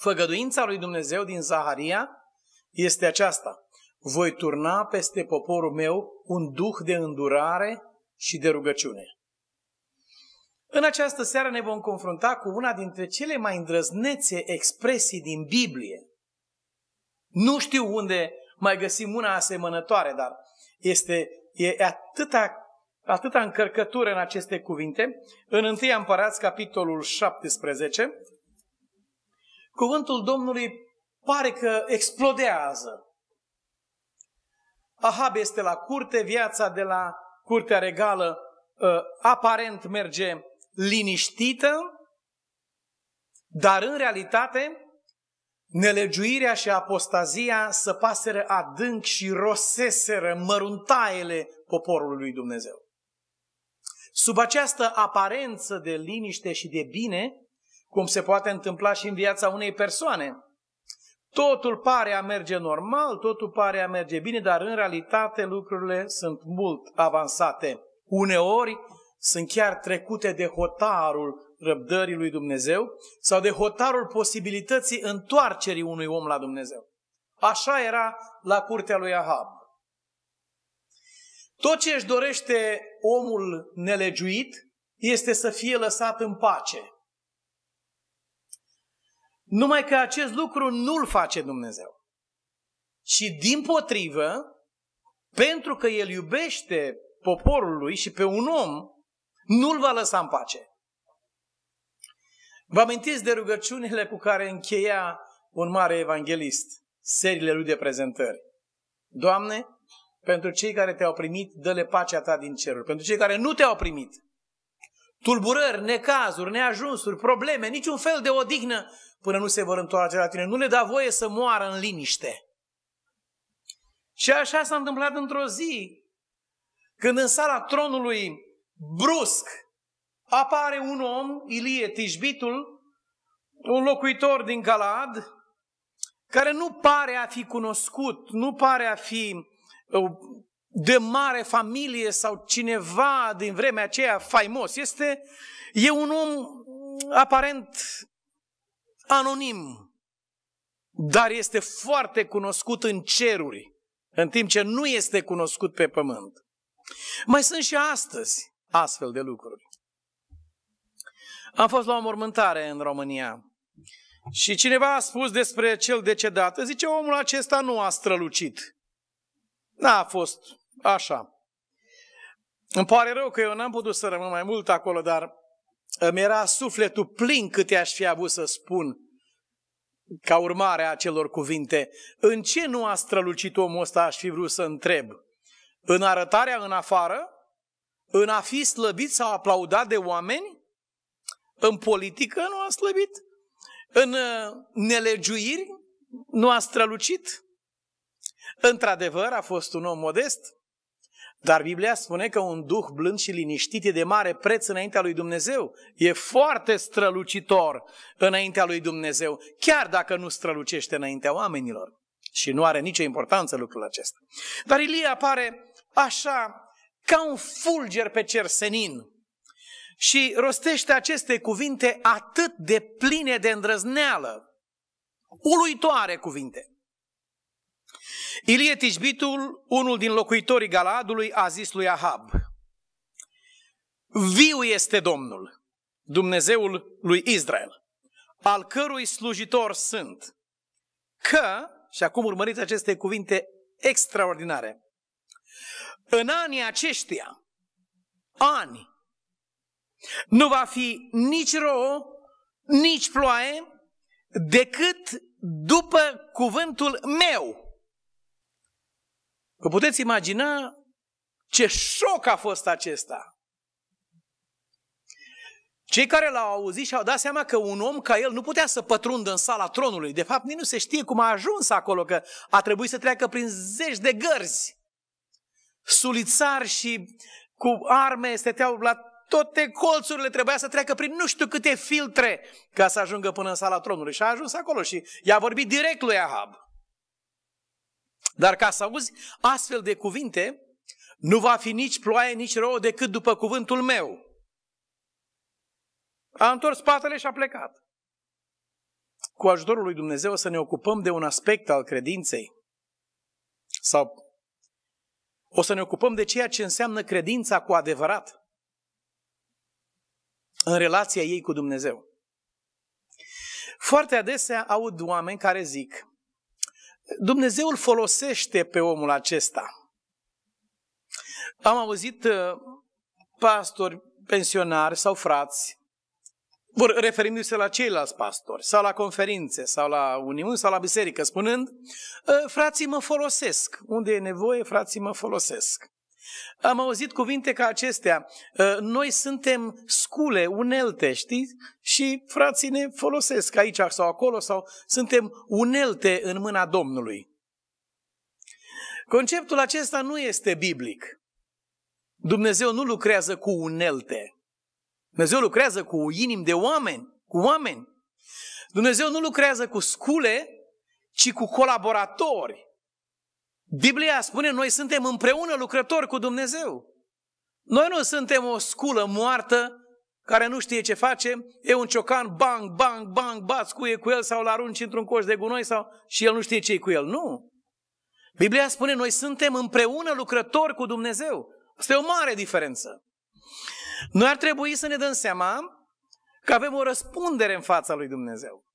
Făgăduința lui Dumnezeu din Zaharia este aceasta. Voi turna peste poporul meu un duh de îndurare și de rugăciune. În această seară ne vom confrunta cu una dintre cele mai îndrăznețe expresii din Biblie. Nu știu unde mai găsim una asemănătoare, dar este e atâta, atâta încărcătură în aceste cuvinte. În 1 Împărați, capitolul 17, cuvântul Domnului pare că explodează. Ahab este la curte, viața de la curtea regală ă, aparent merge liniștită, dar în realitate nelegiuirea și apostazia paseră adânc și roseseră măruntaiele poporului lui Dumnezeu. Sub această aparență de liniște și de bine, cum se poate întâmpla și în viața unei persoane. Totul pare a merge normal, totul pare a merge bine, dar în realitate lucrurile sunt mult avansate. Uneori sunt chiar trecute de hotarul răbdării lui Dumnezeu sau de hotarul posibilității întoarcerii unui om la Dumnezeu. Așa era la curtea lui Ahab. Tot ce își dorește omul nelegiuit este să fie lăsat în pace. Numai că acest lucru nu-l face Dumnezeu. Și din potrivă, pentru că el iubește poporul lui și pe un om, nu-l va lăsa în pace. Vă amintiți de rugăciunile cu care încheia un mare evanghelist seriile lui de prezentări? Doamne, pentru cei care te-au primit, dă-le pacea ta din cerul. Pentru cei care nu te-au primit, tulburări, necazuri, neajunsuri, probleme, niciun fel de odihnă până nu se vor întoarce la tine. Nu le da voie să moară în liniște. Și așa s-a întâmplat într-o zi, când în sala tronului, brusc, apare un om, Ilie Tijbitul, un locuitor din Galad, care nu pare a fi cunoscut, nu pare a fi uh, de mare familie sau cineva din vremea aceea faimos. Este, e un om aparent anonim, dar este foarte cunoscut în ceruri, în timp ce nu este cunoscut pe pământ. Mai sunt și astăzi astfel de lucruri. Am fost la o mormântare în România și cineva a spus despre cel decedat. Zice, omul acesta nu a strălucit. N-a fost Așa. Îmi pare rău că eu n-am putut să rămân mai mult acolo, dar îmi era sufletul plin câte aș fi avut să spun ca urmare a celor cuvinte. În ce nu a strălucit omul ăsta, aș fi vrut să întreb? În arătarea în afară? În a fi slăbit sau aplaudat de oameni? În politică nu a slăbit? În uh, nelegiuiri nu a strălucit? Într-adevăr, a fost un om modest, dar Biblia spune că un duh blând și liniștit e de mare preț înaintea lui Dumnezeu. E foarte strălucitor înaintea lui Dumnezeu, chiar dacă nu strălucește înaintea oamenilor. Și nu are nicio importanță lucrul acesta. Dar Ilie apare așa, ca un fulger pe cer senin. Și rostește aceste cuvinte atât de pline de îndrăzneală. Uluitoare cuvinte. Ilie Tijbitul, unul din locuitorii Galadului, a zis lui Ahab, Viu este Domnul, Dumnezeul lui Israel, al cărui slujitor sunt, că, și acum urmăriți aceste cuvinte extraordinare, în anii aceștia, ani, nu va fi nici rouă, nici ploaie, decât după cuvântul meu Vă puteți imagina ce șoc a fost acesta. Cei care l-au auzit și-au dat seama că un om ca el nu putea să pătrundă în sala tronului. De fapt, nici nu se știe cum a ajuns acolo, că a trebuit să treacă prin zeci de gărzi. Sulițari și cu arme stăteau la toate colțurile, trebuia să treacă prin nu știu câte filtre ca să ajungă până în sala tronului. Și a ajuns acolo și i-a vorbit direct lui Ahab. Dar ca să auzi astfel de cuvinte, nu va fi nici ploaie, nici rouă decât după cuvântul meu. A întors spatele și a plecat. Cu ajutorul lui Dumnezeu să ne ocupăm de un aspect al credinței. Sau o să ne ocupăm de ceea ce înseamnă credința cu adevărat în relația ei cu Dumnezeu. Foarte adesea aud oameni care zic, Dumnezeu îl folosește pe omul acesta. Am auzit uh, pastori pensionari sau frați, vor referindu-se la ceilalți pastori, sau la conferințe, sau la uniuni, sau la biserică, spunând, uh, frații mă folosesc, unde e nevoie, frații mă folosesc. Am auzit cuvinte ca acestea. Ă, noi suntem scule, unelte, știi? Și frații ne folosesc aici sau acolo sau suntem unelte în mâna Domnului. Conceptul acesta nu este biblic. Dumnezeu nu lucrează cu unelte. Dumnezeu lucrează cu inimi de oameni, cu oameni. Dumnezeu nu lucrează cu scule, ci cu colaboratori. Biblia spune, noi suntem împreună lucrători cu Dumnezeu. Noi nu suntem o sculă moartă care nu știe ce face, e un ciocan, bang, bang, bang, bați cu cu el sau îl arunci într-un coș de gunoi sau și el nu știe ce e cu el. Nu! Biblia spune, noi suntem împreună lucrători cu Dumnezeu. Asta e o mare diferență. Noi ar trebui să ne dăm seama că avem o răspundere în fața lui Dumnezeu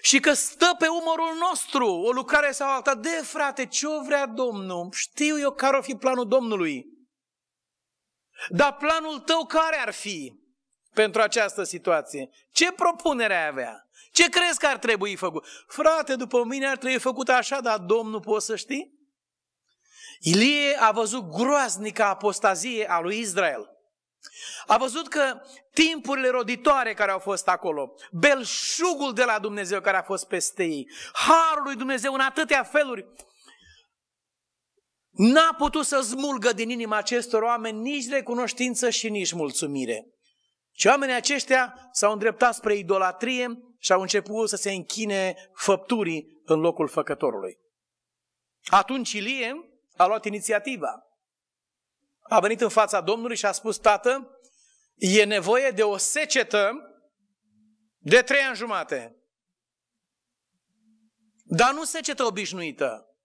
și că stă pe umărul nostru o lucrare sau alta. De frate, ce-o vrea Domnul? Știu eu care o fi planul Domnului. Dar planul tău care ar fi pentru această situație? Ce propunere ai avea? Ce crezi că ar trebui făcut? Frate, după mine ar trebui făcut așa, dar Domnul poți să știi? Ilie a văzut groaznica apostazie a lui Israel. A văzut că timpurile roditoare care au fost acolo, belșugul de la Dumnezeu care a fost peste ei, harul lui Dumnezeu în atâtea feluri, n-a putut să smulgă din inima acestor oameni nici recunoștință și nici mulțumire. Și oamenii aceștia s-au îndreptat spre idolatrie și au început să se închine făpturii în locul făcătorului. Atunci Ilie a luat inițiativa a venit în fața Domnului și a spus, Tată, e nevoie de o secetă de trei ani jumate. Dar nu secetă obișnuită,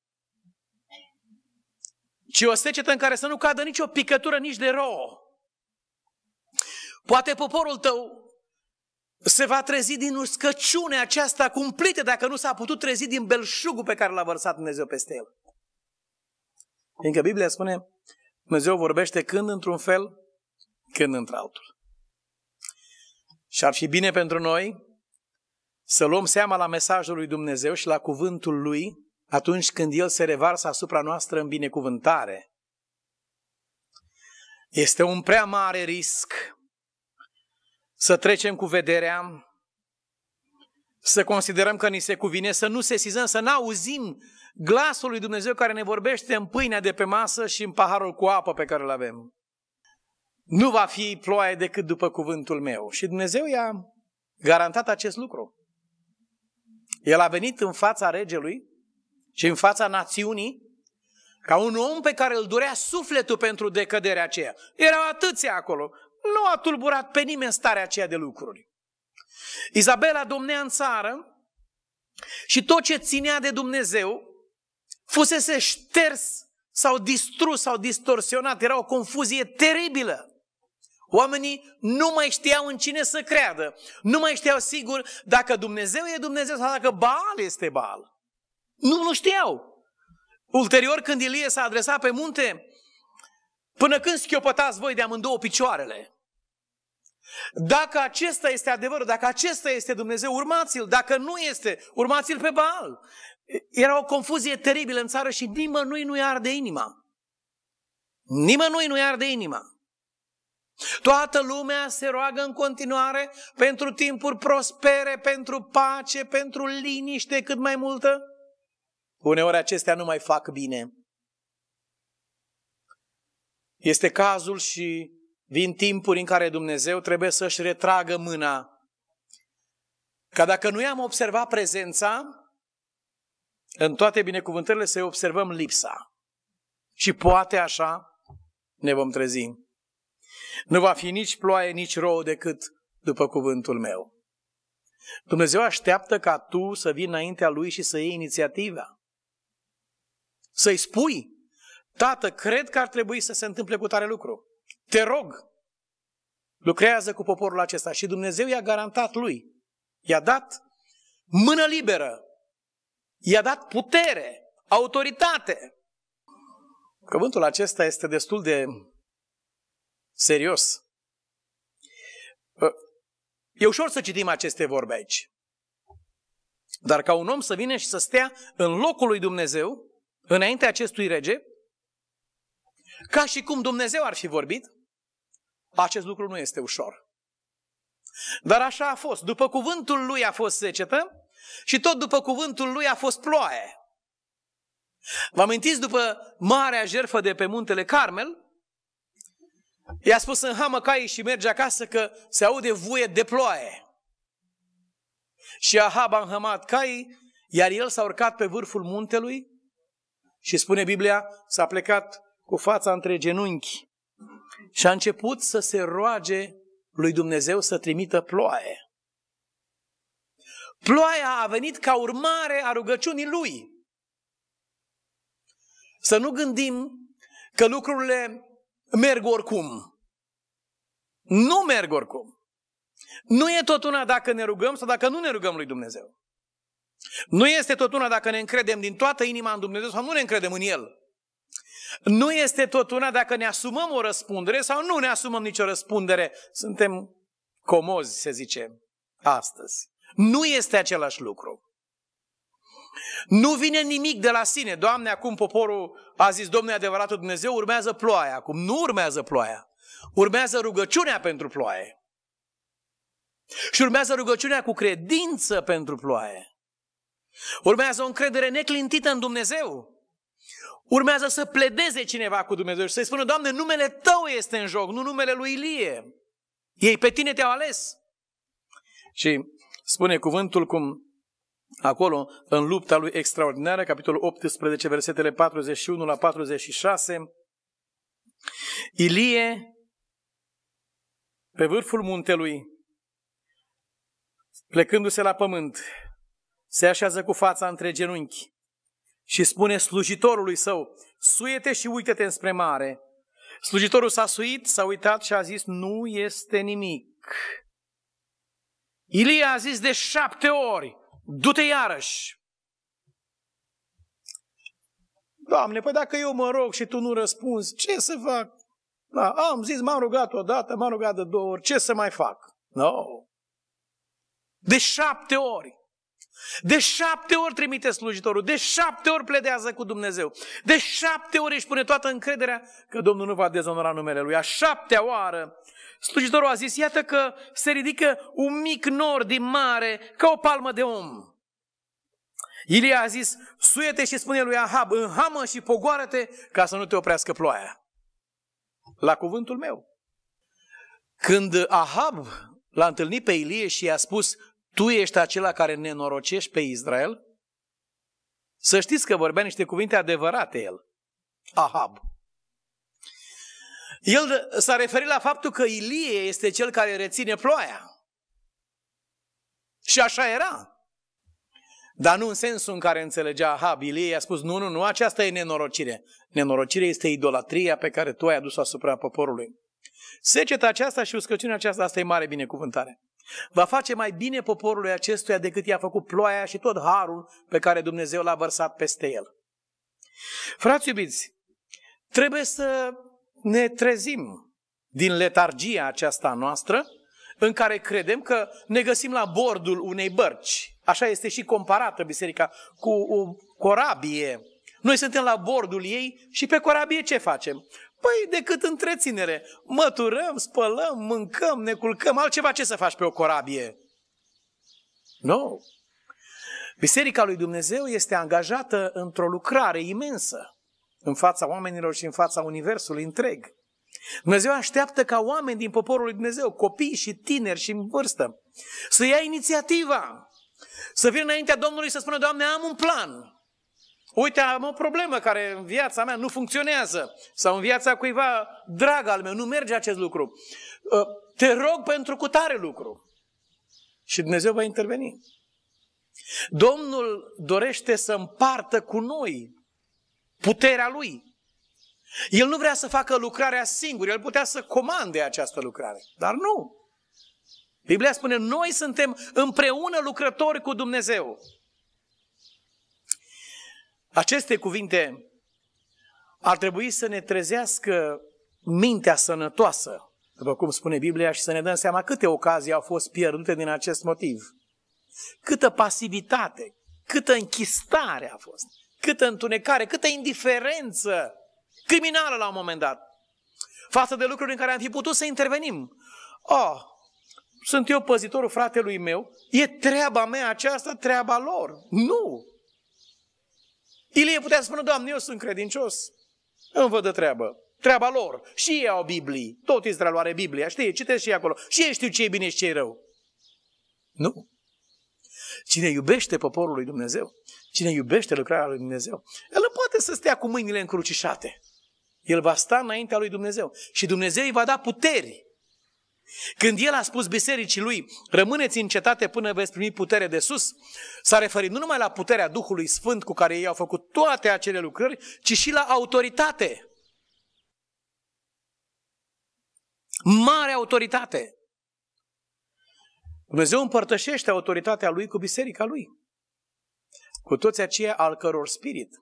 ci o secetă în care să nu cadă nicio picătură, nici de rouă. Poate poporul tău se va trezi din uscăciunea aceasta cumplită dacă nu s-a putut trezi din belșugul pe care l-a vărsat Dumnezeu peste el. Fiindcă Biblia spune, Dumnezeu vorbește când într-un fel, când într-altul. Și ar fi bine pentru noi să luăm seama la mesajul lui Dumnezeu și la cuvântul lui atunci când el se revarsă asupra noastră în binecuvântare. Este un prea mare risc să trecem cu vederea să considerăm că ni se cuvine să nu sesizăm, să n-auzim glasul lui Dumnezeu care ne vorbește în pâinea de pe masă și în paharul cu apă pe care îl avem. Nu va fi ploaie decât după cuvântul meu. Și Dumnezeu i-a garantat acest lucru. El a venit în fața regelui și în fața națiunii ca un om pe care îl durea sufletul pentru decăderea aceea. Erau atâția acolo. Nu a tulburat pe nimeni starea aceea de lucruri. Izabela domnea în țară și tot ce ținea de Dumnezeu fusese șters sau distrus sau distorsionat. Era o confuzie teribilă. Oamenii nu mai știau în cine să creadă. Nu mai știau sigur dacă Dumnezeu e Dumnezeu sau dacă Baal este Baal. Nu, nu știau. Ulterior, când Ilie s-a adresat pe munte, până când schiopătați voi de amândouă picioarele? Dacă acesta este adevărul, dacă acesta este Dumnezeu, urmați-l. Dacă nu este, urmați-l pe Baal. Era o confuzie teribilă în țară și nimănui nu-i arde inima. Nimănui nu-i arde inima. Toată lumea se roagă în continuare pentru timpuri prospere, pentru pace, pentru liniște cât mai multă. Uneori acestea nu mai fac bine. Este cazul și Vin timpuri în care Dumnezeu trebuie să-și retragă mâna. Ca dacă nu i-am observat prezența, în toate binecuvântările să observăm lipsa. Și poate așa ne vom trezi. Nu va fi nici ploaie, nici rouă decât după cuvântul meu. Dumnezeu așteaptă ca tu să vii înaintea Lui și să iei inițiativa. Să-i spui, Tată, cred că ar trebui să se întâmple cu tare lucru. Te rog, lucrează cu poporul acesta. Și Dumnezeu i-a garantat lui, i-a dat mână liberă, i-a dat putere, autoritate. Cuvântul acesta este destul de serios. E ușor să citim aceste vorbe aici. Dar ca un om să vină și să stea în locul lui Dumnezeu, înaintea acestui rege, ca și cum Dumnezeu ar fi vorbit, acest lucru nu este ușor. Dar așa a fost. După cuvântul lui a fost secetă și tot după cuvântul lui a fost ploaie. Vă amintiți după marea jerfă de pe muntele Carmel? I-a spus în hamă caii și merge acasă că se aude vuie de ploaie. Și Ahab a înhămat caii, iar el s-a urcat pe vârful muntelui și spune Biblia, s-a plecat cu fața între genunchi și a început să se roage lui Dumnezeu să trimită ploaie. Ploaia a venit ca urmare a rugăciunii lui. Să nu gândim că lucrurile merg oricum. Nu merg oricum. Nu e tot una dacă ne rugăm sau dacă nu ne rugăm lui Dumnezeu. Nu este tot una dacă ne încredem din toată inima în Dumnezeu sau nu ne încredem în El. Nu este tot una dacă ne asumăm o răspundere sau nu ne asumăm nicio răspundere. Suntem comozi, se zice, astăzi. Nu este același lucru. Nu vine nimic de la sine. Doamne, acum poporul a zis, Domnul adevăratul Dumnezeu, urmează ploaia. Acum nu urmează ploaia. Urmează rugăciunea pentru ploaie. Și urmează rugăciunea cu credință pentru ploaie. Urmează o încredere neclintită în Dumnezeu urmează să pledeze cineva cu Dumnezeu și să-i spună, Doamne, numele Tău este în joc, nu numele lui Ilie. Ei pe Tine te-au ales. Și spune cuvântul cum acolo, în lupta lui extraordinară, capitolul 18, versetele 41 la 46, Ilie, pe vârful muntelui, plecându-se la pământ, se așează cu fața între genunchi și spune slujitorului său, suiete și uită-te înspre mare. Slujitorul s-a suit, s-a uitat și a zis, nu este nimic. Ilie a zis de șapte ori, du-te iarăși. Doamne, păi dacă eu mă rog și tu nu răspunzi, ce să fac? Da, am zis, m-am rugat odată, m-am rugat de două ori, ce să mai fac? No. De șapte ori. De șapte ori trimite slujitorul, de șapte ori pledează cu Dumnezeu, de șapte ori își pune toată încrederea că Domnul nu va dezonora numele lui. A șaptea oară slujitorul a zis, iată că se ridică un mic nor din mare ca o palmă de om. Ilie a zis, suiete și spune lui Ahab, înhamă și pogoară-te ca să nu te oprească ploaia. La cuvântul meu. Când Ahab l-a întâlnit pe Ilie și i-a spus, tu ești acela care nenorocești pe Israel? Să știți că vorbea niște cuvinte adevărate el, Ahab. El s-a referit la faptul că Ilie este cel care reține ploaia. Și așa era. Dar nu în sensul în care înțelegea Ahab. Ilie i-a spus, nu, nu, nu, aceasta e nenorocire. Nenorocire este idolatria pe care tu ai adus-o asupra poporului. Seceta aceasta și uscăciunea aceasta, asta e mare binecuvântare. Va face mai bine poporului acestuia decât i-a făcut ploaia și tot harul pe care Dumnezeu l-a vărsat peste el. Frați iubiți, trebuie să ne trezim din letargia aceasta noastră în care credem că ne găsim la bordul unei bărci. Așa este și comparată biserica cu o corabie. Noi suntem la bordul ei și pe corabie ce facem? Păi decât întreținere. Măturăm, spălăm, mâncăm, ne culcăm, altceva ce să faci pe o corabie? Nu. No. Biserica lui Dumnezeu este angajată într-o lucrare imensă în fața oamenilor și în fața Universului întreg. Dumnezeu așteaptă ca oameni din poporul lui Dumnezeu, copii și tineri și în vârstă, să ia inițiativa, să vină înaintea Domnului să spună, Doamne, am un plan, Uite, am o problemă care în viața mea nu funcționează sau în viața cuiva drag al meu, nu merge acest lucru. Ă, te rog pentru tare lucru. Și Dumnezeu va interveni. Domnul dorește să împartă cu noi puterea Lui. El nu vrea să facă lucrarea singur, el putea să comande această lucrare, dar nu. Biblia spune, noi suntem împreună lucrători cu Dumnezeu. Aceste cuvinte ar trebui să ne trezească mintea sănătoasă, după cum spune Biblia, și să ne dăm seama câte ocazii au fost pierdute din acest motiv. Câtă pasivitate, câtă închistare a fost, câtă întunecare, câtă indiferență criminală la un moment dat față de lucruri în care am fi putut să intervenim. Oh, sunt eu păzitorul fratelui meu, e treaba mea aceasta, treaba lor. Nu! Ilie putea spune, Doamne, eu sunt credincios, îmi văd de treabă. Treaba lor. Și ei au Biblii. Tot Israelul are Biblia. Știe, citește și ei acolo. Și ei știu ce e bine și ce e rău. Nu. Cine iubește poporul lui Dumnezeu, cine iubește lucrarea lui Dumnezeu, el nu poate să stea cu mâinile încrucișate. El va sta înaintea lui Dumnezeu și Dumnezeu îi va da puteri când el a spus bisericii lui, rămâneți în cetate până veți primi putere de sus, s-a referit nu numai la puterea Duhului Sfânt cu care ei au făcut toate acele lucrări, ci și la autoritate. Mare autoritate. Dumnezeu împărtășește autoritatea lui cu biserica lui. Cu toți aceia al căror spirit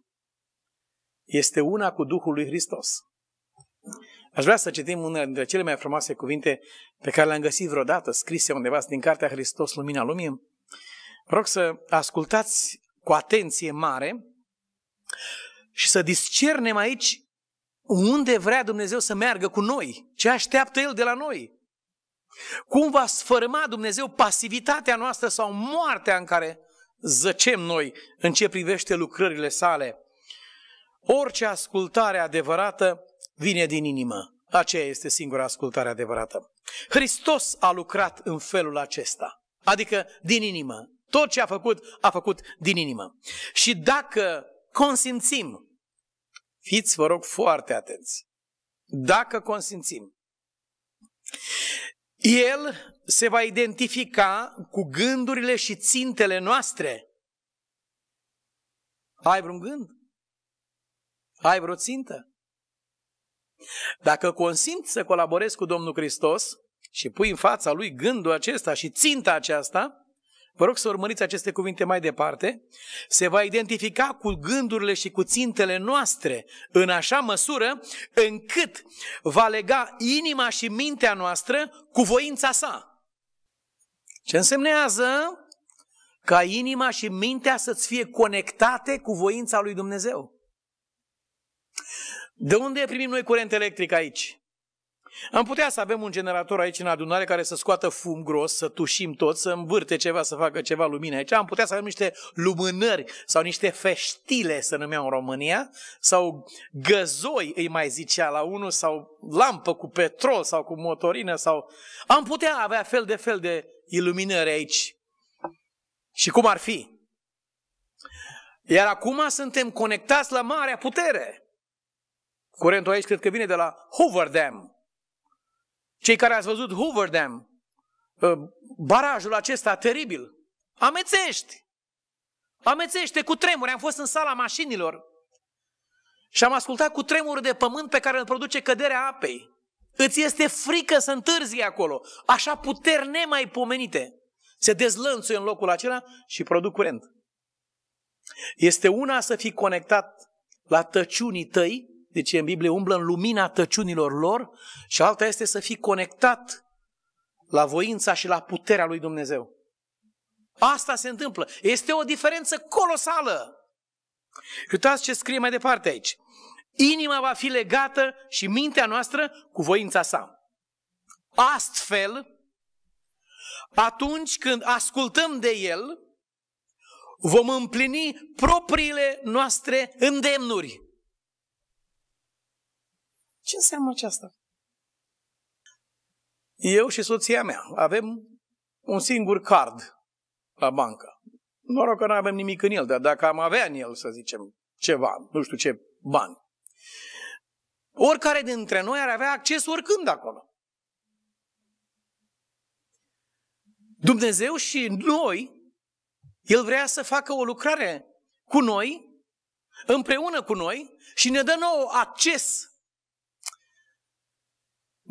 este una cu Duhul lui Hristos. Aș vrea să citim una dintre cele mai frumoase cuvinte pe care le-am găsit vreodată scrise undeva din Cartea Hristos, Lumina Lumii. Rog să ascultați cu atenție mare și să discernem aici unde vrea Dumnezeu să meargă cu noi, ce așteaptă El de la noi. Cum va sfărâma Dumnezeu pasivitatea noastră sau moartea în care zăcem noi în ce privește lucrările sale. Orice ascultare adevărată vine din inimă. Aceea este singura ascultare adevărată. Hristos a lucrat în felul acesta, adică din inimă. Tot ce a făcut, a făcut din inimă. Și dacă consimțim, fiți, vă rog, foarte atenți, dacă consimțim, el se va identifica cu gândurile și țintele noastre. Ai vreun gând? Ai vreo țintă? Dacă consimți să colaborezi cu Domnul Hristos și pui în fața lui gândul acesta și ținta aceasta, vă rog să urmăriți aceste cuvinte mai departe, se va identifica cu gândurile și cu țintele noastre în așa măsură încât va lega inima și mintea noastră cu voința sa. Ce însemnează ca inima și mintea să-ți fie conectate cu voința lui Dumnezeu. De unde primim noi curent electric aici? Am putea să avem un generator aici în adunare care să scoată fum gros, să tușim tot, să învârte ceva, să facă ceva lumină aici. Am putea să avem niște lumânări sau niște feștile, să numeam în România, sau găzoi, îi mai zicea la unul, sau lampă cu petrol sau cu motorină. sau Am putea avea fel de fel de iluminări aici. Și cum ar fi? Iar acum suntem conectați la marea putere. Curentul aici cred că vine de la Hoover Dam. Cei care ați văzut Hoover Dam, ă, barajul acesta teribil, amețești. Amețește cu tremuri. Am fost în sala mașinilor și am ascultat cu tremurul de pământ pe care îl produce căderea apei. Îți este frică să întârzi acolo. Așa puteri nemaipomenite se dezlănțuie în locul acela și produc curent. Este una să fii conectat la tăciunii tăi deci în Biblie umblă în lumina tăciunilor lor și alta este să fii conectat la voința și la puterea lui Dumnezeu. Asta se întâmplă. Este o diferență colosală. Uitați ce scrie mai departe aici. Inima va fi legată și mintea noastră cu voința sa. Astfel, atunci când ascultăm de el, vom împlini propriile noastre îndemnuri. Ce înseamnă aceasta? Eu și soția mea avem un singur card la bancă. Noroc că nu avem nimic în el, dar dacă am avea în el, să zicem, ceva, nu știu ce bani, oricare dintre noi ar avea acces oricând acolo. Dumnezeu și noi, El vrea să facă o lucrare cu noi, împreună cu noi și ne dă nou acces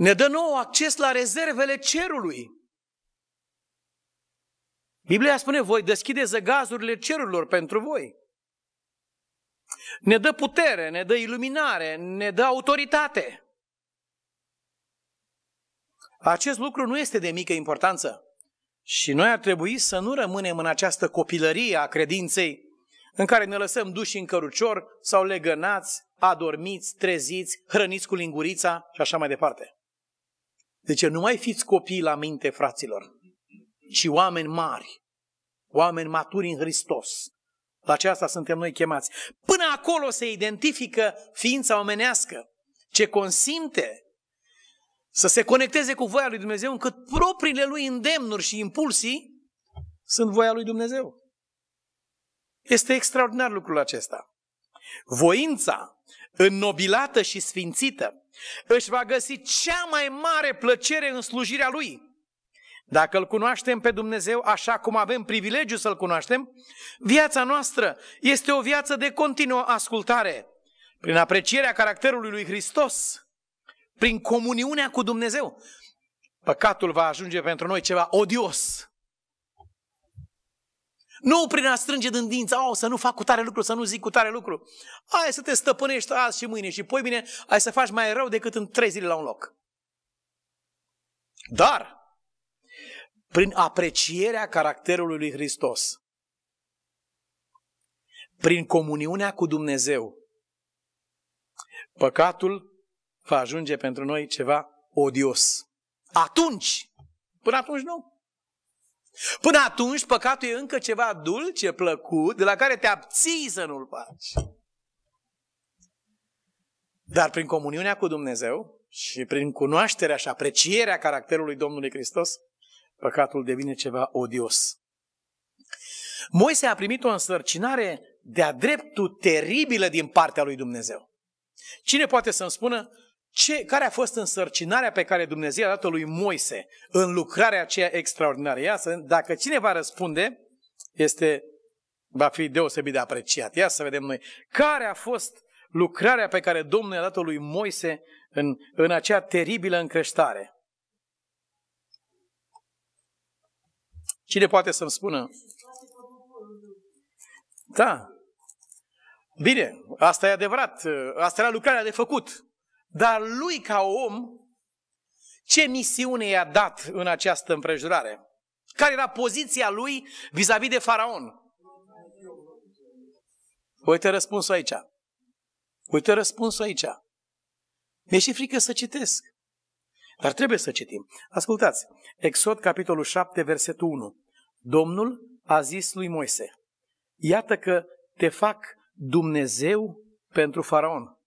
ne dă nou acces la rezervele cerului. Biblia spune, voi deschideți gazurile cerurilor pentru voi. Ne dă putere, ne dă iluminare, ne dă autoritate. Acest lucru nu este de mică importanță. Și noi ar trebui să nu rămânem în această copilărie a credinței, în care ne lăsăm duși în cărucior sau legănați, adormiți, treziți, hrăniți cu lingurița și așa mai departe. Deci nu mai fiți copii la minte, fraților, ci oameni mari, oameni maturi în Hristos. La aceasta suntem noi chemați. Până acolo se identifică ființa omenească, ce consimte să se conecteze cu voia lui Dumnezeu, încât propriile lui îndemnuri și impulsii sunt voia lui Dumnezeu. Este extraordinar lucrul acesta. Voința înnobilată și sfințită își va găsi cea mai mare plăcere în slujirea Lui. Dacă îl cunoaștem pe Dumnezeu așa cum avem privilegiu să-L cunoaștem, viața noastră este o viață de continuă ascultare, prin aprecierea caracterului lui Hristos, prin comuniunea cu Dumnezeu. Păcatul va ajunge pentru noi ceva odios, nu prin a strânge din dinți, au, să nu fac cu tare lucru, să nu zic cu tare lucru. Hai să te stăpânești azi și mâine și poi bine, ai să faci mai rău decât în trei zile la un loc. Dar, prin aprecierea caracterului lui Hristos, prin comuniunea cu Dumnezeu, păcatul va ajunge pentru noi ceva odios. Atunci, până atunci nu. Până atunci, păcatul e încă ceva dulce, plăcut, de la care te abții să nu-l faci. Dar prin comuniunea cu Dumnezeu și prin cunoașterea și aprecierea caracterului Domnului Hristos, păcatul devine ceva odios. Moise a primit o însărcinare de-a dreptul teribilă din partea lui Dumnezeu. Cine poate să-mi spună ce, care a fost însărcinarea pe care Dumnezeu a dat-o lui Moise în lucrarea aceea extraordinară? Ia să, dacă cineva răspunde, este, va fi deosebit de apreciat. Ia să vedem noi. Care a fost lucrarea pe care Domnul i-a dat-o lui Moise în, în acea teribilă încreștare? Cine poate să-mi spună? Da. Bine, asta e adevărat. Asta era lucrarea de făcut. Dar lui ca om, ce misiune i-a dat în această împrejurare? Care era poziția lui vis-a-vis de faraon? Uite răspunsul aici. Uite răspunsul aici. Mi-e și frică să citesc. Dar trebuie să citim. Ascultați, Exod, capitolul 7, versetul 1. Domnul a zis lui Moise, iată că te fac Dumnezeu pentru faraon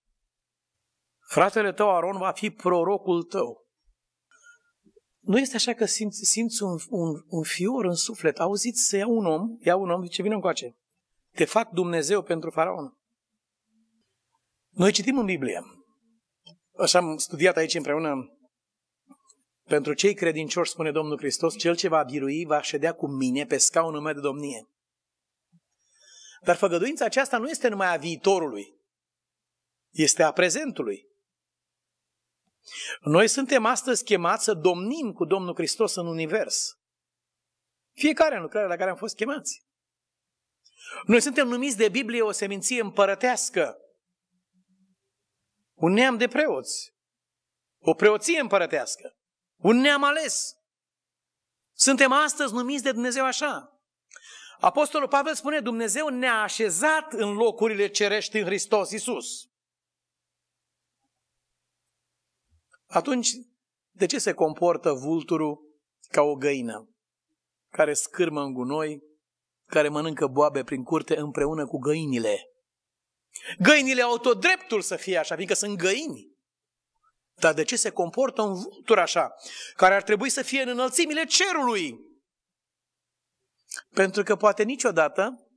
Fratele tău, Aron, va fi prorocul tău. Nu este așa că simți, simți un, un, un fior în suflet. Auziți să ia un om, ia un om, zice, vină încoace. Te fac Dumnezeu pentru faraon. Noi citim în Biblie. Așa am studiat aici împreună. Pentru cei credincioși, spune Domnul Hristos, cel ce va birui va ședea cu mine pe scaunul meu de domnie. Dar făgăduința aceasta nu este numai a viitorului, este a prezentului. Noi suntem astăzi chemați să domnim cu Domnul Hristos în univers. Fiecare în lucrare la care am fost chemați. Noi suntem numiți de Biblie o seminție împărătească. Un neam de preoți. O preoție împărătească. Un neam ales. Suntem astăzi numiți de Dumnezeu așa. Apostolul Pavel spune, Dumnezeu ne-a așezat în locurile cerești în Hristos Iisus. atunci de ce se comportă vulturul ca o găină care scârmă în gunoi, care mănâncă boabe prin curte împreună cu găinile? Găinile au tot dreptul să fie așa, fiindcă sunt găini. Dar de ce se comportă un vultur așa, care ar trebui să fie în înălțimile cerului? Pentru că poate niciodată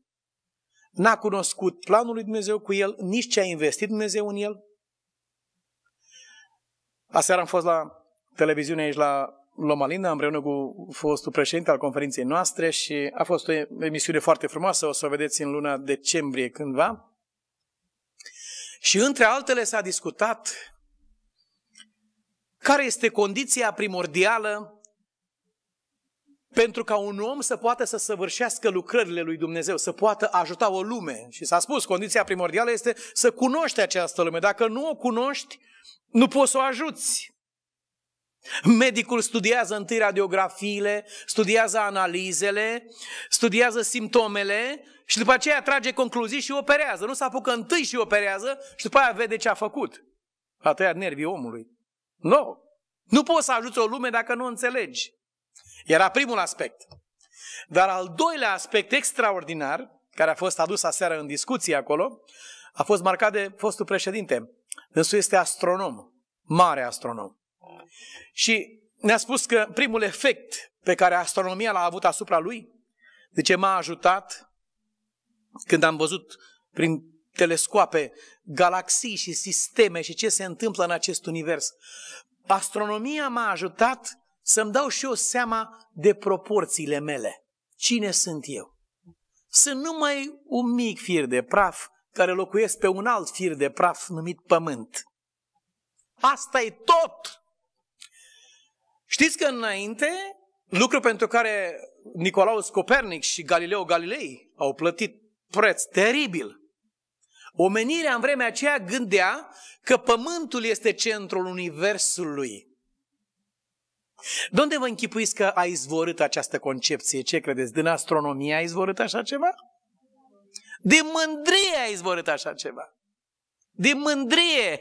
n-a cunoscut planul lui Dumnezeu cu el, nici ce a investit Dumnezeu în el, Aseară am fost la televiziune aici la Linda, împreună cu fostul președinte al conferinței noastre și a fost o emisiune foarte frumoasă, o să o vedeți în luna decembrie cândva. Și între altele s-a discutat care este condiția primordială pentru ca un om să poată să săvârșească lucrările lui Dumnezeu, să poată ajuta o lume. Și s-a spus, condiția primordială este să cunoști această lume. Dacă nu o cunoști, nu poți să o ajuți. Medicul studiază întâi radiografiile, studiază analizele, studiază simptomele și după aceea trage concluzii și operează. Nu se apucă întâi și operează și după aia vede ce a făcut. A tăiat nervii omului. Nu. No. Nu poți să ajuți o lume dacă nu înțelegi. Era primul aspect. Dar al doilea aspect extraordinar, care a fost adus aseară în discuție acolo, a fost marcat de fostul președinte, Însul este astronom, mare astronom. Și ne-a spus că primul efect pe care astronomia l-a avut asupra lui, de ce m-a ajutat când am văzut prin telescoape galaxii și sisteme și ce se întâmplă în acest univers. Astronomia m-a ajutat să-mi dau și eu seama de proporțiile mele. Cine sunt eu? Sunt numai un mic fir de praf care locuiesc pe un alt fir de praf numit pământ. Asta e tot! Știți că înainte, lucru pentru care Nicolaus Copernic și Galileo Galilei au plătit preț teribil. Omenirea în vremea aceea gândea că pământul este centrul universului. De unde vă închipuiți că a izvorât această concepție? Ce credeți? Din astronomie a izvorât așa ceva? De mândrie a izvorât așa ceva. De mândrie.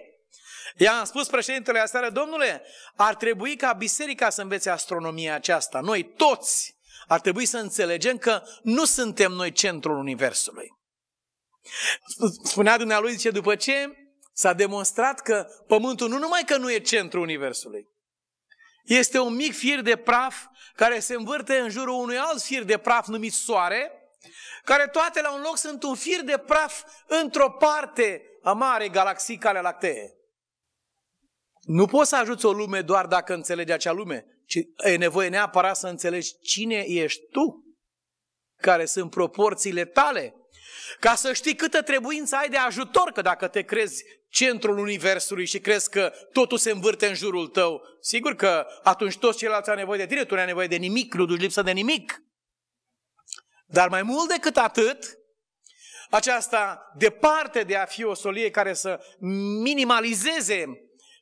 I-am spus președintele aseară, domnule, ar trebui ca biserica să învețe astronomia aceasta. Noi toți ar trebui să înțelegem că nu suntem noi centrul Universului. Spunea dumnealui, zice, după ce s-a demonstrat că Pământul nu numai că nu e centrul Universului, este un mic fir de praf care se învârte în jurul unui alt fir de praf numit Soare, care toate la un loc sunt un fir de praf într-o parte a mare galaxii Calea Lactee. Nu poți să ajuți o lume doar dacă înțelegi acea lume, ci e nevoie neapărat să înțelegi cine ești tu, care sunt proporțiile tale, ca să știi câtă trebuință ai de ajutor, că dacă te crezi centrul universului și crezi că totul se învârte în jurul tău, sigur că atunci toți ceilalți au nevoie de tine, tu nu ai nevoie de nimic, nu duci lipsă de nimic. Dar mai mult decât atât, aceasta, departe de a fi o solie care să minimalizeze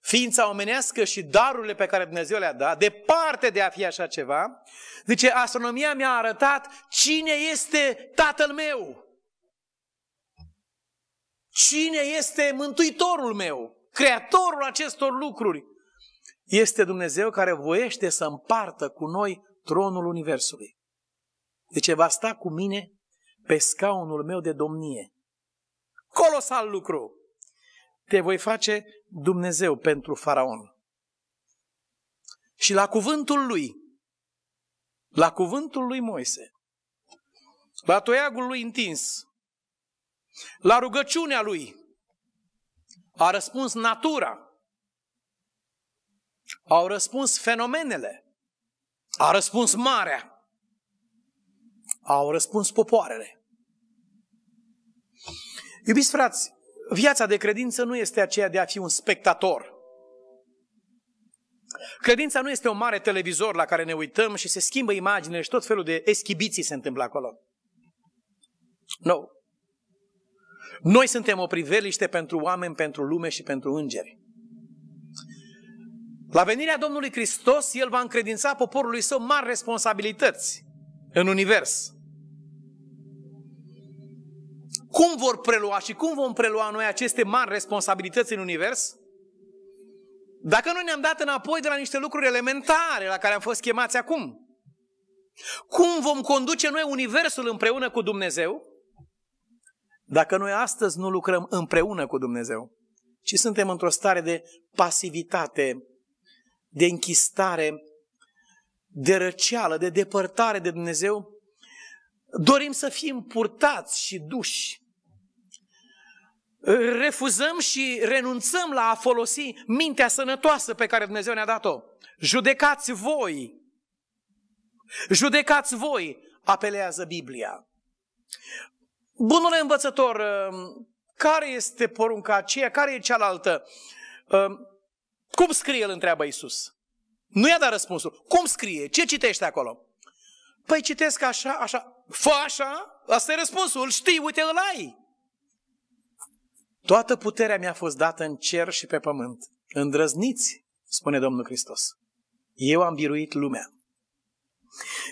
ființa omenească și darurile pe care Dumnezeu le-a dat, departe de a fi așa ceva, zice, astronomia mi-a arătat cine este tatăl meu. Cine este mântuitorul meu, creatorul acestor lucruri? Este Dumnezeu care voiește să împartă cu noi tronul Universului. Zice, va sta cu mine pe scaunul meu de domnie. Colosal lucru! Te voi face Dumnezeu pentru faraon. Și la cuvântul lui, la cuvântul lui Moise, la toiagul lui întins, la rugăciunea lui, a răspuns natura, au răspuns fenomenele, a răspuns marea, au răspuns popoarele. Iubiți frați, viața de credință nu este aceea de a fi un spectator. Credința nu este un mare televizor la care ne uităm și se schimbă imaginele și tot felul de eschibiții se întâmplă acolo. Nu. No. Noi suntem o priveliște pentru oameni, pentru lume și pentru îngeri. La venirea Domnului Hristos, El va încredința poporului său mari responsabilități în univers. Cum vor prelua și cum vom prelua noi aceste mari responsabilități în univers? Dacă nu ne-am dat înapoi de la niște lucruri elementare la care am fost chemați acum. Cum vom conduce noi universul împreună cu Dumnezeu? Dacă noi astăzi nu lucrăm împreună cu Dumnezeu, ci suntem într-o stare de pasivitate, de închistare, de răceală, de depărtare de Dumnezeu, dorim să fim purtați și duși refuzăm și renunțăm la a folosi mintea sănătoasă pe care Dumnezeu ne-a dat-o. Judecați voi! Judecați voi! Apelează Biblia. Bunule învățător, um, care este porunca aceea? Care e cealaltă? Um, cum scrie, îl întreabă Iisus. Nu i-a dat răspunsul. Cum scrie? Ce citește acolo? Păi citesc așa, așa. Fă așa, asta e răspunsul, știi, uite, îl ai. Toată puterea mi-a fost dată în cer și pe pământ. Îndrăzniți, spune Domnul Hristos. Eu am biruit lumea.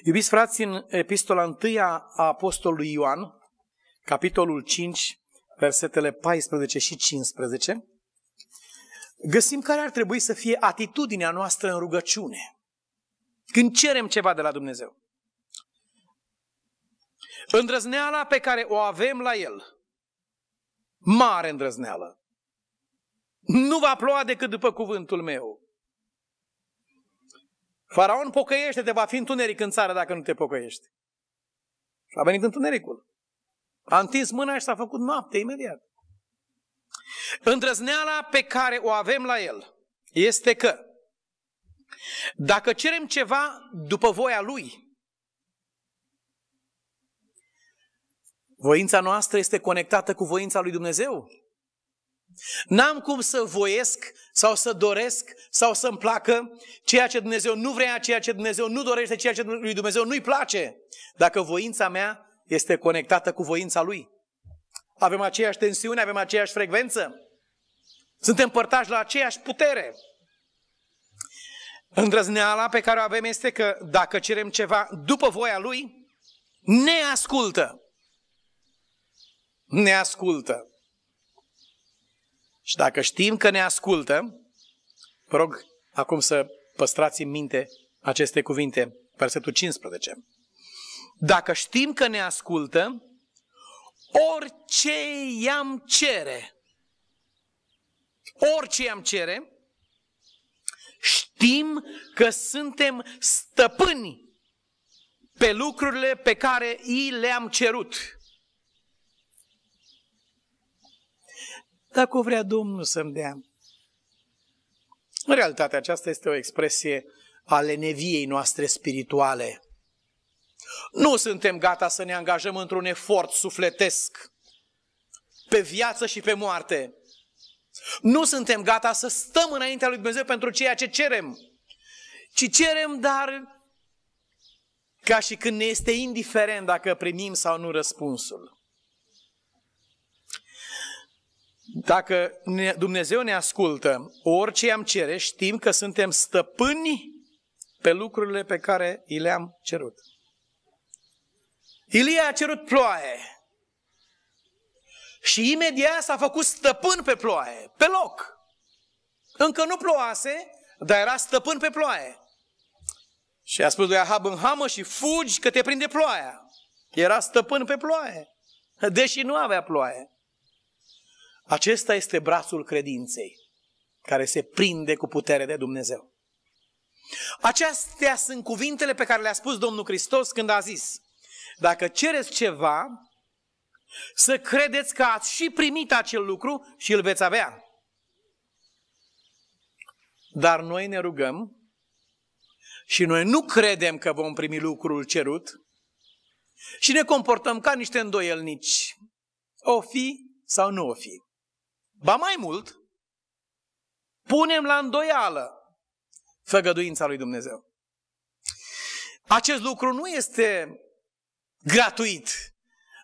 Iubiți frați, în epistola 1 a apostolului Ioan, capitolul 5, versetele 14 și 15, găsim care ar trebui să fie atitudinea noastră în rugăciune. Când cerem ceva de la Dumnezeu. Îndrăzneala pe care o avem la El, Mare îndrăzneală. Nu va ploa decât după cuvântul meu. Faraon, pocăiește-te, va fi întuneric în țară dacă nu te pocăiești. Și a venit întunericul. A întins mâna și s-a făcut noapte imediat. Îndrăzneala pe care o avem la el este că dacă cerem ceva după voia lui, Voința noastră este conectată cu voința lui Dumnezeu? N-am cum să voiesc sau să doresc sau să-mi placă ceea ce Dumnezeu nu vrea, ceea ce Dumnezeu nu dorește, ceea ce lui Dumnezeu nu-i place, dacă voința mea este conectată cu voința Lui. Avem aceeași tensiune, avem aceeași frecvență, suntem părtași la aceeași putere. Îndrăzneala pe care o avem este că dacă cerem ceva după voia Lui, ne ascultă ne ascultă. Și dacă știm că ne ascultă, vă rog acum să păstrați în minte aceste cuvinte, versetul 15. Dacă știm că ne ascultă, orice i-am cere, orice i-am cere, știm că suntem stăpâni pe lucrurile pe care i le-am cerut. dacă o vrea Domnul să-mi dea. În realitate, aceasta este o expresie ale neviei noastre spirituale. Nu suntem gata să ne angajăm într-un efort sufletesc pe viață și pe moarte. Nu suntem gata să stăm înaintea lui Dumnezeu pentru ceea ce cerem, ci cerem, dar ca și când ne este indiferent dacă primim sau nu răspunsul. Dacă Dumnezeu ne ascultă, orice am cere, știm că suntem stăpâni pe lucrurile pe care i le-am cerut. Ilie a cerut ploaie și imediat s-a făcut stăpân pe ploaie, pe loc. Încă nu ploase, dar era stăpân pe ploaie. Și a spus lui Ahab în hamă și fugi că te prinde ploaia. Era stăpân pe ploaie, deși nu avea ploaie. Acesta este brațul credinței care se prinde cu putere de Dumnezeu. Acestea sunt cuvintele pe care le-a spus Domnul Hristos când a zis Dacă cereți ceva, să credeți că ați și primit acel lucru și îl veți avea. Dar noi ne rugăm și noi nu credem că vom primi lucrul cerut și ne comportăm ca niște îndoielnici. O fi sau nu o fi. Ba mai mult, punem la îndoială făgăduința lui Dumnezeu. Acest lucru nu este gratuit.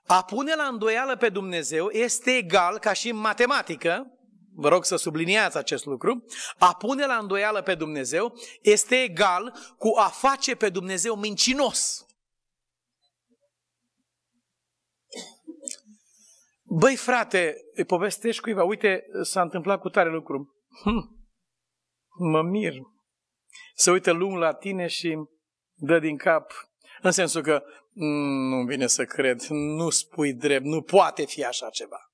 A pune la îndoială pe Dumnezeu este egal ca și în matematică, vă rog să subliniați acest lucru, a pune la îndoială pe Dumnezeu este egal cu a face pe Dumnezeu mincinos. Băi frate, îi povestești cuiva, uite, s-a întâmplat cu tare lucru. Hm, mă mir. Se uită lung la tine și dă din cap. În sensul că mm, nu vine să cred, nu spui drept, nu poate fi așa ceva.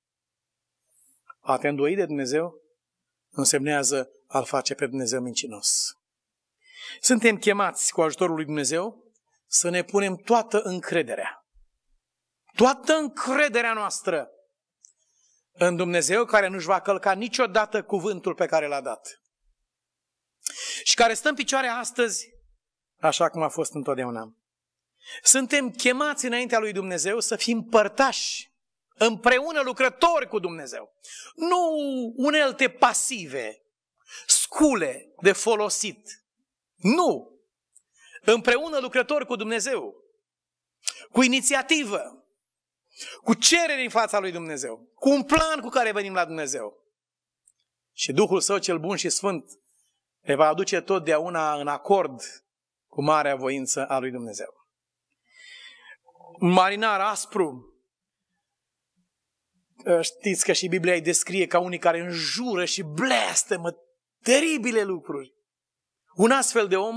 A te îndoi de Dumnezeu însemnează al face pe Dumnezeu mincinos. Suntem chemați cu ajutorul lui Dumnezeu să ne punem toată încrederea. Toată încrederea noastră în Dumnezeu care nu-și va călca niciodată cuvântul pe care l-a dat. Și care stă în picioare astăzi, așa cum a fost întotdeauna. Suntem chemați înaintea lui Dumnezeu să fim părtași, împreună lucrători cu Dumnezeu. Nu unelte pasive, scule de folosit. Nu! Împreună lucrători cu Dumnezeu, cu inițiativă, cu cerere în fața lui Dumnezeu, cu un plan cu care venim la Dumnezeu. Și Duhul Său cel bun și sfânt le va aduce totdeauna în acord cu marea voință a lui Dumnezeu. marinar aspru, ă, știți că și Biblia îi descrie ca unii care înjură și blestemă teribile lucruri. Un astfel de om,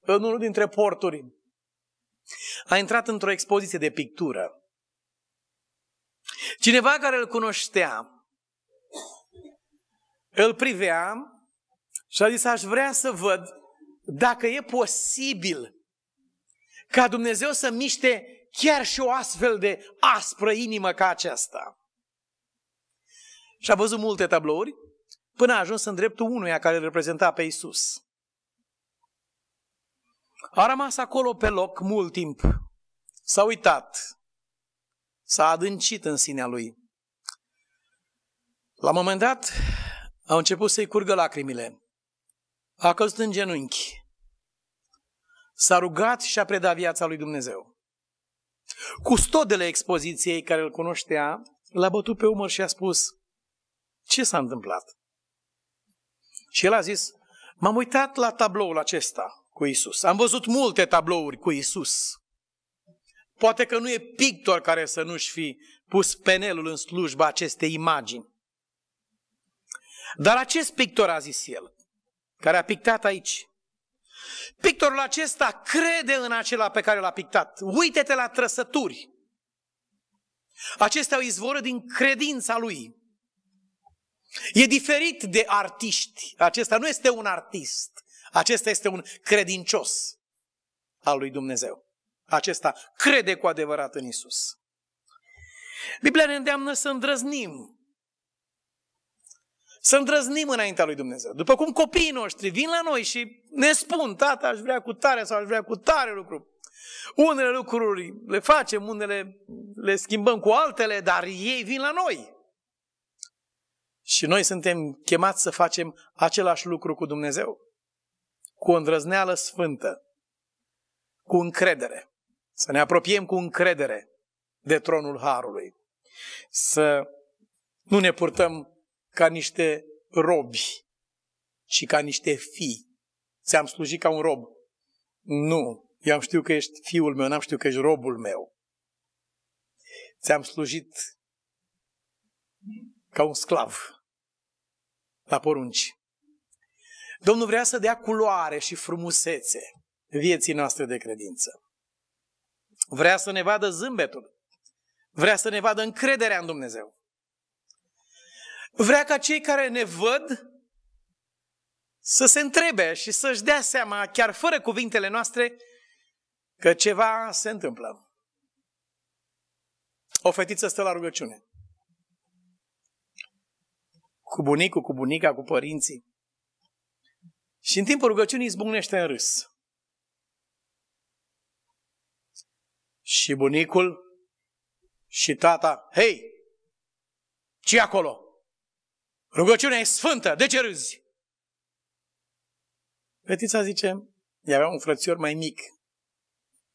în unul dintre porturi, a intrat într-o expoziție de pictură Cineva care îl cunoștea, îl privea și a zis, aș vrea să văd dacă e posibil ca Dumnezeu să miște chiar și o astfel de aspră inimă ca aceasta. Și a văzut multe tablouri până a ajuns în dreptul unuia care îl reprezenta pe Isus. A rămas acolo pe loc mult timp. S-a uitat, s-a adâncit în sinea lui. La un moment dat au început să-i curgă lacrimile. A căzut în genunchi. S-a rugat și a predat viața lui Dumnezeu. Custodele expoziției care îl cunoștea l-a bătut pe umăr și a spus ce s-a întâmplat? Și el a zis, m-am uitat la tabloul acesta cu Isus. Am văzut multe tablouri cu Isus. Poate că nu e pictor care să nu-și fi pus penelul în slujba acestei imagini. Dar acest pictor, a zis el, care a pictat aici, pictorul acesta crede în acela pe care l-a pictat. Uite-te la trăsături. Acestea au izvoră din credința lui. E diferit de artiști. Acesta nu este un artist. Acesta este un credincios al lui Dumnezeu acesta crede cu adevărat în Isus. Biblia ne îndeamnă să îndrăznim. Să îndrăznim înaintea lui Dumnezeu. După cum copiii noștri vin la noi și ne spun, tata, aș vrea cu tare sau aș vrea cu tare lucru. Unele lucruri le facem, unele le schimbăm cu altele, dar ei vin la noi. Și noi suntem chemați să facem același lucru cu Dumnezeu. Cu o îndrăzneală sfântă. Cu încredere. Să ne apropiem cu încredere de tronul Harului. Să nu ne purtăm ca niște robi, ci ca niște fii. Ți-am slujit ca un rob. Nu, eu am știut că ești fiul meu, n-am știut că ești robul meu. Ți-am slujit ca un sclav la porunci. Domnul vrea să dea culoare și frumusețe vieții noastre de credință. Vrea să ne vadă zâmbetul. Vrea să ne vadă încrederea în Dumnezeu. Vrea ca cei care ne văd să se întrebe și să-și dea seama, chiar fără cuvintele noastre, că ceva se întâmplă. O fetiță stă la rugăciune. Cu bunicul, cu bunica, cu părinții. Și în timpul rugăciunii zbucnește în râs. și bunicul și tata, hei, ce acolo? Rugăciunea e sfântă, de ce râzi? Fetița zice, i avea un frățior mai mic,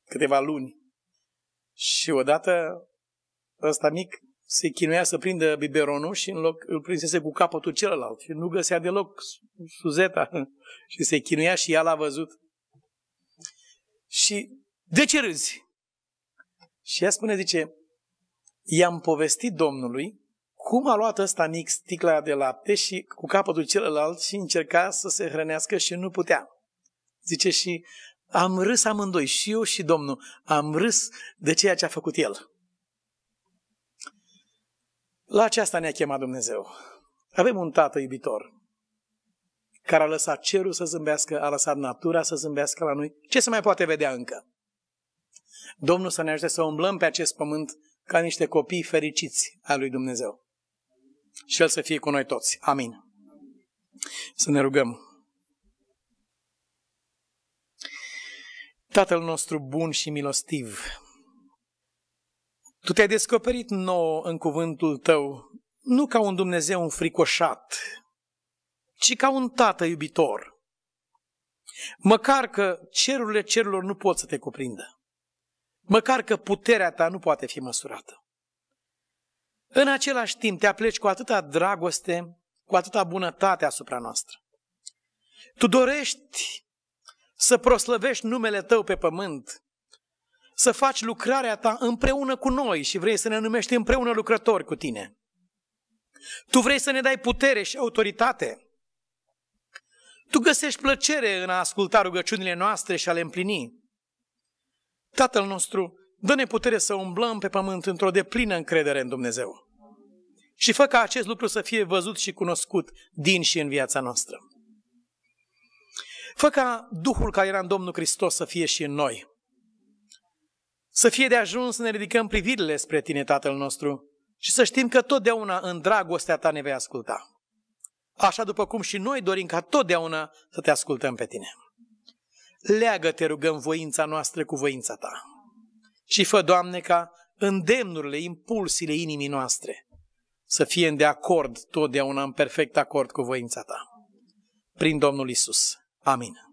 câteva luni. Și odată ăsta mic se chinuia să prindă biberonul și în loc îl prinsese cu capătul celălalt și nu găsea deloc suzeta și se chinuia și ea l-a văzut. Și de ce râzi? Și ea spune, zice, i-am povestit Domnului cum a luat ăsta mic sticla de lapte și cu capătul celălalt și încerca să se hrănească și nu putea. Zice și am râs amândoi, și eu și Domnul, am râs de ceea ce a făcut el. La aceasta ne-a chemat Dumnezeu. Avem un tată iubitor care a lăsat cerul să zâmbească, a lăsat natura să zâmbească la noi. Ce se mai poate vedea încă? Domnul să ne ajute să umblăm pe acest pământ ca niște copii fericiți a lui Dumnezeu. Și El să fie cu noi toți. Amin. Să ne rugăm. Tatăl nostru bun și milostiv, Tu te-ai descoperit nou în cuvântul Tău, nu ca un Dumnezeu înfricoșat, ci ca un tată iubitor. Măcar că cerurile cerurilor nu pot să te cuprindă măcar că puterea ta nu poate fi măsurată. În același timp te apleci cu atâta dragoste, cu atâta bunătate asupra noastră. Tu dorești să proslăvești numele tău pe pământ, să faci lucrarea ta împreună cu noi și vrei să ne numești împreună lucrători cu tine. Tu vrei să ne dai putere și autoritate. Tu găsești plăcere în a asculta rugăciunile noastre și a le împlini. Tatăl nostru, dă-ne putere să umblăm pe pământ într-o deplină încredere în Dumnezeu. Și fă ca acest lucru să fie văzut și cunoscut din și în viața noastră. Fă ca Duhul care era în Domnul Hristos să fie și în noi. Să fie de ajuns să ne ridicăm privirile spre Tine, Tatăl nostru, și să știm că totdeauna în dragostea Ta ne vei asculta. Așa după cum și noi dorim ca totdeauna să Te ascultăm pe Tine leagă, te rugăm, voința noastră cu voința ta. Și fă, Doamne, ca îndemnurile, impulsile inimii noastre să fie de acord, totdeauna în perfect acord cu voința ta. Prin Domnul Isus. Amin.